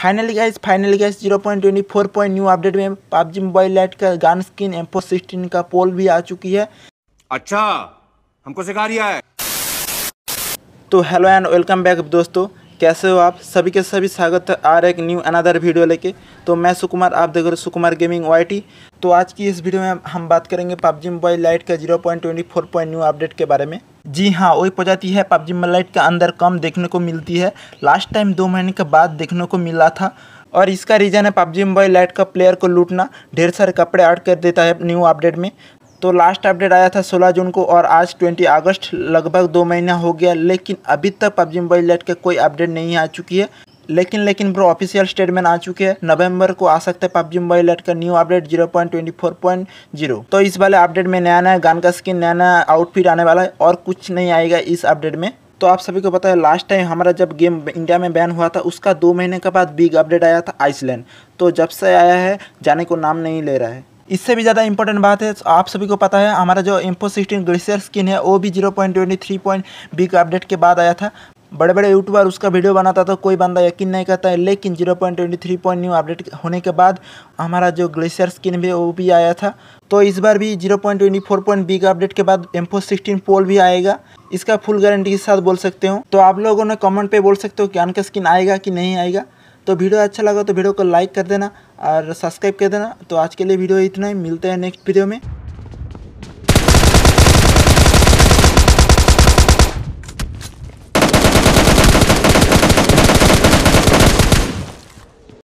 finally guys finally guys zero point twenty four point new update में PUBG mobile lite का gun skin M four sixteen का पोल भी आ चुकी है अच्छा हमको सिखा रिया है तो हेलो एंड वेलकम बैक दोस्तों कैसे हो आप सभी के सभी स्वागत है आ रहा एक न्यू अनदर वीडियो लेके तो मैं सुकुमार आप देख रहे सुकुमार गेमिंग वाई तो आज की इस वीडियो में हम बात करेंगे पबजी मोबाइल लाइट का 0.24 पॉइंट न्यू अपडेट के बारे में जी हाँ वही प्रजाति है पबजी मलाइट के अंदर कम देखने को मिलती है लास्ट टाइम दो महीने के बाद देखने को मिला था और इसका रीज़न है पबजी मोबाइल लाइट का प्लेयर को लूटना ढेर सारे कपड़े ऐड कर देता है न्यू अपडेट में तो लास्ट अपडेट आया था 16 जून को और आज 20 अगस्त लगभग दो महीना हो गया लेकिन अभी तक पबजी मोबाइल लाइट का कोई अपडेट नहीं आ चुकी है लेकिन लेकिन ब्रो ऑफिशियल स्टेटमेंट आ चुके हैं नवंबर को आ सकते हैं पबजी मोबाइल एट का new update zero point twenty four point zero तो इस वाले अपडेट में नया नया गान का स्किन नया नया आउटफिट आने वाला है और कुछ नहीं आएगा इस अपडेट में तो आप सभी को पता है लास्ट टाइम हमारा जब गेम इंडिया में बैन हुआ था उसका दो महीने के बाद बिग अपडेट आया था आइसलैंड तो जब से आया है जाने को नाम नहीं ले रहा है इससे भी ज़्यादा इंपॉर्टेंट बात है आप सभी को पता है हमारा जो इम्फो सिक्सटीन ग्लेशियर स्किन है वो भी zero point twenty three point big update के बाद आया था बड़े बड़े यूट्यूबर उसका वीडियो बनाता तो कोई बंदा यकीन नहीं करता है लेकिन zero point twenty three point new update होने के बाद हमारा जो ग्लेशियर स्किन भी वो भी आया था तो इस बार भी zero point twenty four point big update के बाद एम फोर सिक्सटीन पोल भी आएगा इसका फुल गारंटी के साथ बोल सकते हो तो आप लोगों ने कमेंट पर बोल सकते हो कि आन का स्किन आएगा कि नहीं आएगा तो वीडियो अच्छा लगा तो वीडियो को लाइक कर देना और सब्सक्राइब कर देना तो आज के लिए वीडियो इतना ही मिलते हैं नेक्स्ट वीडियो में